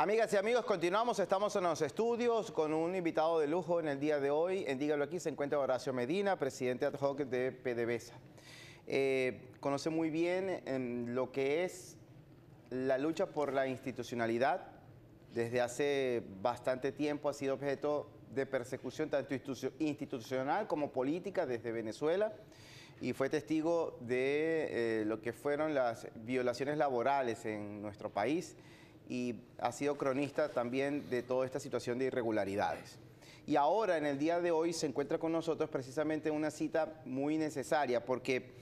Amigas y amigos, continuamos, estamos en los estudios con un invitado de lujo en el día de hoy. En Dígalo aquí se encuentra Horacio Medina, presidente ad hoc de PDVSA. Eh, conoce muy bien em, lo que es la lucha por la institucionalidad. Desde hace bastante tiempo ha sido objeto de persecución tanto institucional como política desde Venezuela y fue testigo de eh, lo que fueron las violaciones laborales en nuestro país y ha sido cronista también de toda esta situación de irregularidades. Y ahora, en el día de hoy, se encuentra con nosotros precisamente una cita muy necesaria porque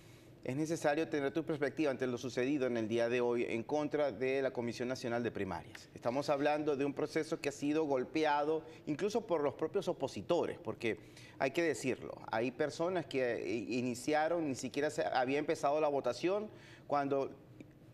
es necesario tener tu perspectiva ante lo sucedido en el día de hoy en contra de la Comisión Nacional de Primarias. Estamos hablando de un proceso que ha sido golpeado incluso por los propios opositores, porque hay que decirlo, hay personas que iniciaron, ni siquiera se había empezado la votación, cuando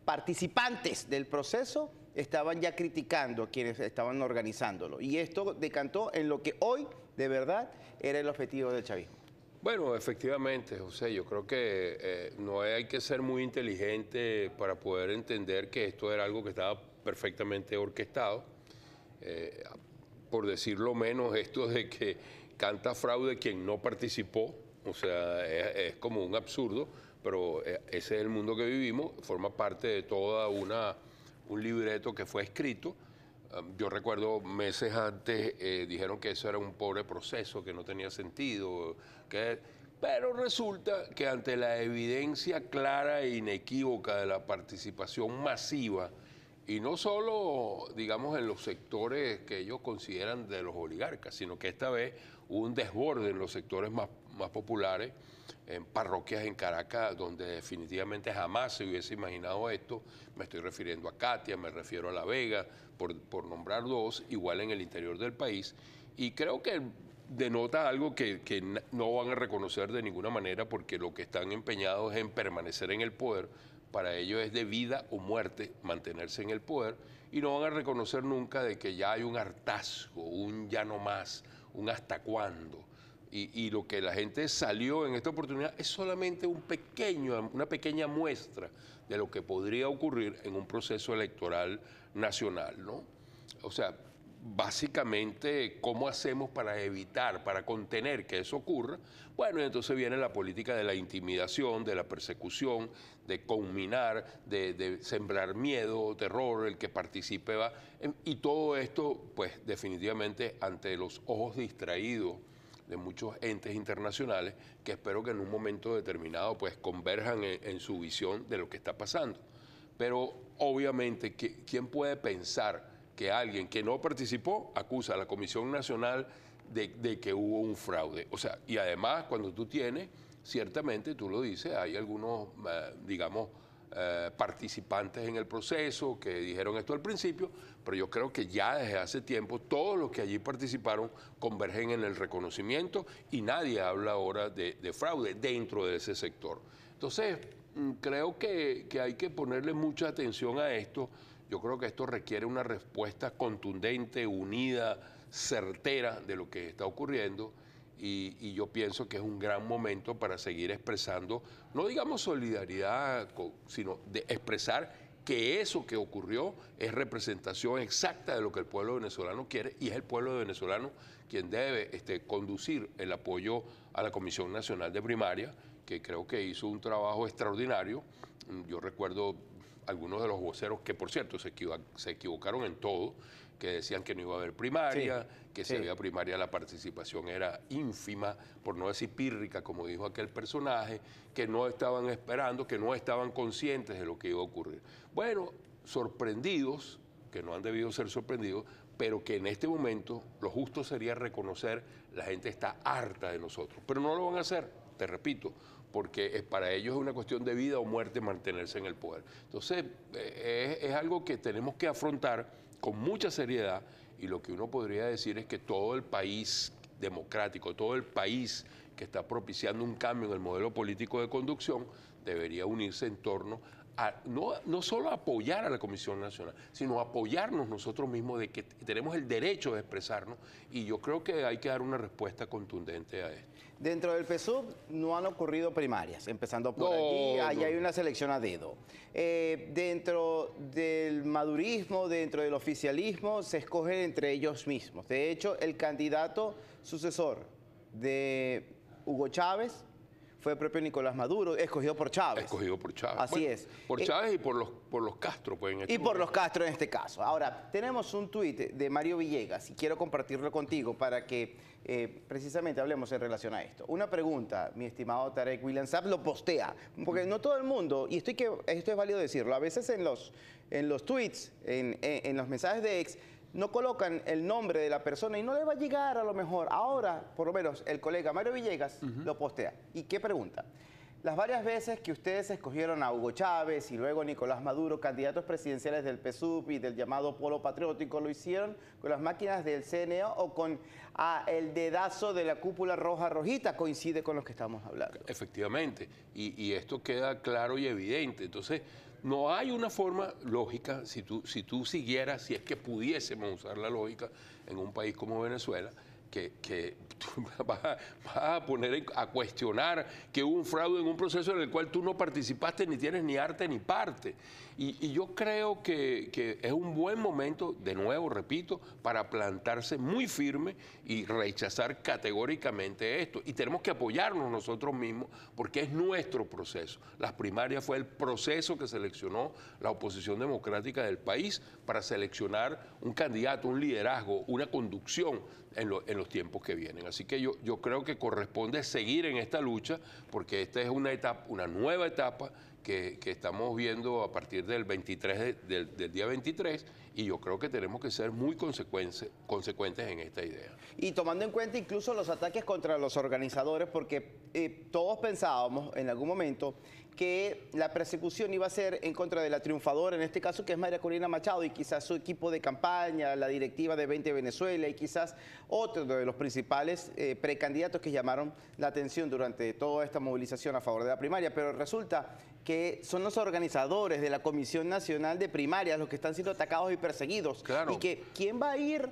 participantes del proceso estaban ya criticando a quienes estaban organizándolo. Y esto decantó en lo que hoy, de verdad, era el objetivo del chavismo. Bueno, efectivamente, José, yo creo que eh, no hay que ser muy inteligente para poder entender que esto era algo que estaba perfectamente orquestado. Eh, por decirlo menos, esto de que canta fraude quien no participó, o sea, es como un absurdo, pero eh, ese es el mundo que vivimos, forma parte de toda una un libreto que fue escrito. Yo recuerdo meses antes eh, dijeron que eso era un pobre proceso, que no tenía sentido, pero resulta que ante la evidencia clara e inequívoca de la participación masiva, y no solo, digamos, en los sectores que ellos consideran de los oligarcas, sino que esta vez hubo un desborde en los sectores más más populares, en parroquias en Caracas donde definitivamente jamás se hubiese imaginado esto. Me estoy refiriendo a Katia, me refiero a La Vega, por, por nombrar dos, igual en el interior del país. Y creo que denota algo que, no van a reconocer de ninguna manera porque lo que están empeñados es en permanecer en el poder. Para ellos es de vida o muerte mantenerse en el poder y no van a reconocer nunca de que ya hay un hartazgo, un ya no más, un hasta cuándo y, lo que la gente salió en esta oportunidad es solamente un pequeño, una pequeña muestra de lo que podría ocurrir en un proceso electoral nacional, ¿no? O sea, básicamente, ¿cómo hacemos para evitar, para contener que eso ocurra? Bueno, entonces viene la política de la intimidación, de la persecución, de conminar, de, sembrar miedo, terror, el que participe va. Em, y todo esto, pues definitivamente, ante los ojos distraídos de muchos entes internacionales que espero que en un momento determinado pues converjan en, su visión de lo que está pasando. Pero obviamente, ¿quién puede pensar que alguien que no participó acusa a la Comisión Nacional de, de que hubo un fraude? O sea, y además cuando tú tienes, ciertamente, tú lo dices, hay algunos, eh, digamos, eh, participantes en el proceso que dijeron esto al principio, pero yo creo que ya desde hace tiempo todos los que allí participaron convergen en el reconocimiento y nadie habla ahora de, fraude dentro de ese sector. Entonces, mm, creo que hay que ponerle mucha atención a esto. Yo creo que esto requiere una respuesta contundente, unida, certera de lo que está ocurriendo y, yo pienso que es un gran momento para seguir expresando, no digamos solidaridad, sino de expresar que eso que ocurrió es representación exacta de lo que el pueblo venezolano quiere y es el pueblo venezolano quien debe este, conducir el apoyo a la Comisión Nacional de Primaria, que creo que hizo un trabajo extraordinario. Yo recuerdo algunos de los voceros que, por cierto, se equivocaron en todo que decían que no iba a haber primaria, que si había primaria la participación era ínfima, por no decir pírrica, como dijo aquel personaje, que no estaban esperando, que no estaban conscientes de lo que iba a ocurrir. Bueno, sorprendidos, que no han debido ser sorprendidos, pero que en este momento lo justo sería reconocer la gente está harta de nosotros, pero no lo van a hacer, te repito, porque para ellos es una cuestión de vida o muerte mantenerse en el poder. Entonces, eh, es algo que tenemos que afrontar con mucha seriedad y lo que uno podría decir es que todo el país democrático, todo el país que está propiciando un cambio en el modelo político de conducción, debería unirse en torno no, no, solo apoyar a la Comisión Nacional, sino apoyarnos nosotros mismos de que tenemos el derecho de expresarnos y yo creo que hay que dar una respuesta contundente a esto. Dentro del PSUV no han ocurrido primarias, empezando por aquí, hay una selección a dedo. Eh, dentro del madurismo, dentro del oficialismo, se escogen entre ellos mismos. De hecho, el candidato sucesor de Hugo Chávez fue propio Nicolás Maduro, escogido por Chávez. Escogido por Chávez. Así es. Por eh, Chávez y por los, por los Castro. Pues, en este y por los Castro en este caso. Ahora, tenemos un tuit de Mario Villegas y quiero compartirlo contigo para que eh, precisamente hablemos en relación a esto. Una pregunta, mi estimado Tarek Saab, lo postea, porque no todo el mundo, y estoy que, esto es válido decirlo, a veces en los, en los tweets, en los mensajes de ex, no colocan el nombre de la persona y no le va a llegar a lo mejor. Ahora, por lo menos, el colega Mario Villegas lo postea. ¿Y qué pregunta? Las varias veces que ustedes escogieron a Hugo Chávez y luego Nicolás Maduro, candidatos presidenciales del PSUV y del llamado Polo Patriótico, lo hicieron con las máquinas del CNO o con ah, el dedazo de la cúpula roja rojita, coincide con lo que estamos hablando. Efectivamente, y, y esto queda claro y evidente. Entonces, no hay una forma lógica, si tú, si tú siguieras, si es que pudiésemos usar la lógica en un país como Venezuela, que, que vas, a, poner a cuestionar que hubo un fraude en un proceso en el cual tú no participaste, ni tienes ni arte ni parte. Y, yo creo que, es un buen momento, de nuevo, repito, para plantarse muy firme y rechazar categóricamente esto. Y tenemos que apoyarnos nosotros mismos porque es nuestro proceso. Las primarias fue el proceso que seleccionó la oposición democrática del país para seleccionar un candidato, un liderazgo, una conducción en, los tiempos que vienen. Así que yo, yo creo que corresponde seguir en esta lucha porque esta es una etapa, una nueva etapa que, estamos viendo a partir del 23 del, día 23 y yo creo que tenemos que ser muy consecuentes en esta idea. Y tomando en cuenta incluso los ataques contra los organizadores, porque eh, todos pensábamos en algún momento que la persecución iba a ser en contra de la triunfadora, en este caso que es María Corina Machado y quizás su equipo de campaña, la directiva de 20 Venezuela y quizás otro de los principales eh, precandidatos que llamaron la atención durante toda esta movilización a favor de la primaria. Pero resulta que son los organizadores de la Comisión Nacional de Primarias los que están siendo atacados y perseguidos. Y que quién va a ir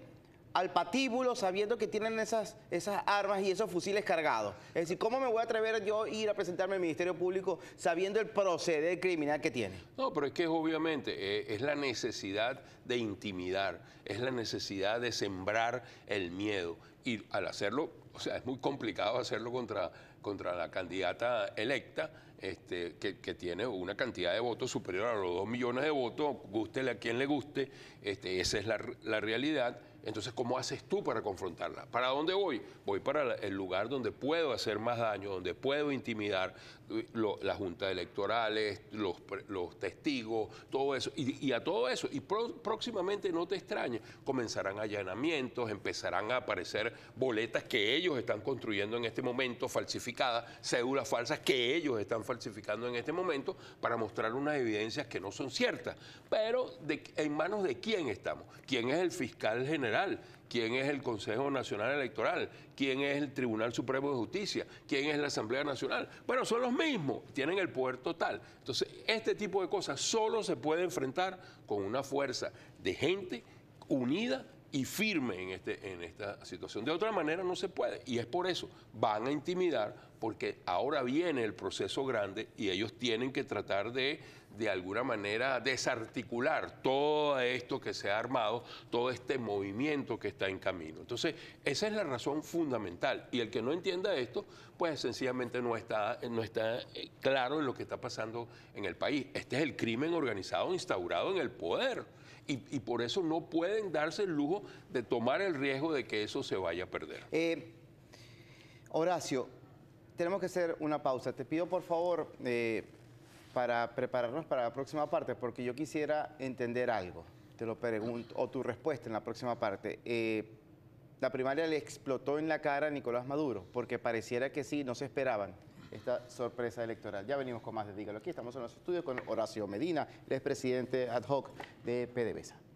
al patíbulo sabiendo que tienen esas, esas armas y esos fusiles cargados. Es decir, ¿cómo me voy a atrever yo a ir a presentarme al Ministerio Público sabiendo el proceder criminal que tiene? No, pero es que es obviamente eh, es la necesidad de intimidar, es la necesidad de sembrar el miedo. Y al hacerlo, o sea, es muy complicado hacerlo contra, contra la candidata electa este, que, tiene una cantidad de votos superior a los 2 millones de votos, gústele a quien le guste, este, esa es la realidad. Entonces, ¿cómo haces tú para confrontarla? ¿Para dónde voy? Voy para el lugar donde puedo hacer más daño, donde puedo intimidar eh, la junta electorales, los, testigos, todo eso. Y, a todo eso, y próximamente no te extrañes, comenzarán allanamientos, empezarán a aparecer boletas que ellos están construyendo en este momento, falsificadas, cédulas falsas que ellos están falsificando en este momento para mostrar unas evidencias que no son ciertas. Pero en manos de quién estamos, quién es el fiscal general quién es el Consejo Nacional Electoral, quién es el Tribunal Supremo de Justicia, quién es la Asamblea Nacional. Bueno, son los mismos, tienen el poder total. Entonces, este tipo de cosas solo se puede enfrentar con una fuerza de gente unida y firme en, este, en esta situación. De otra manera no se puede. Y es por eso, van a intimidar porque ahora viene el proceso grande y ellos tienen que tratar de, de alguna manera, desarticular todo esto que se ha armado, todo este movimiento que está en camino. Entonces, esa es la razón fundamental. Y el que no entienda esto, pues sencillamente no está, no está eh, claro en lo que está pasando en el país. Este es el crimen organizado instaurado en el poder y, por eso no pueden darse el lujo de tomar el riesgo de que eso se vaya a perder. Eh, Horacio, tenemos que hacer una pausa. Te pido por favor eh, para prepararnos para la próxima parte, porque yo quisiera entender algo. Te lo pregunto, o tu respuesta en la próxima parte. Eh, la primaria le explotó en la cara a Nicolás Maduro, porque pareciera que sí, no se esperaban esta sorpresa electoral. Ya venimos con más de Dígalo. Aquí estamos en nuestro estudio con Horacio Medina, el expresidente ad hoc de PDVSA.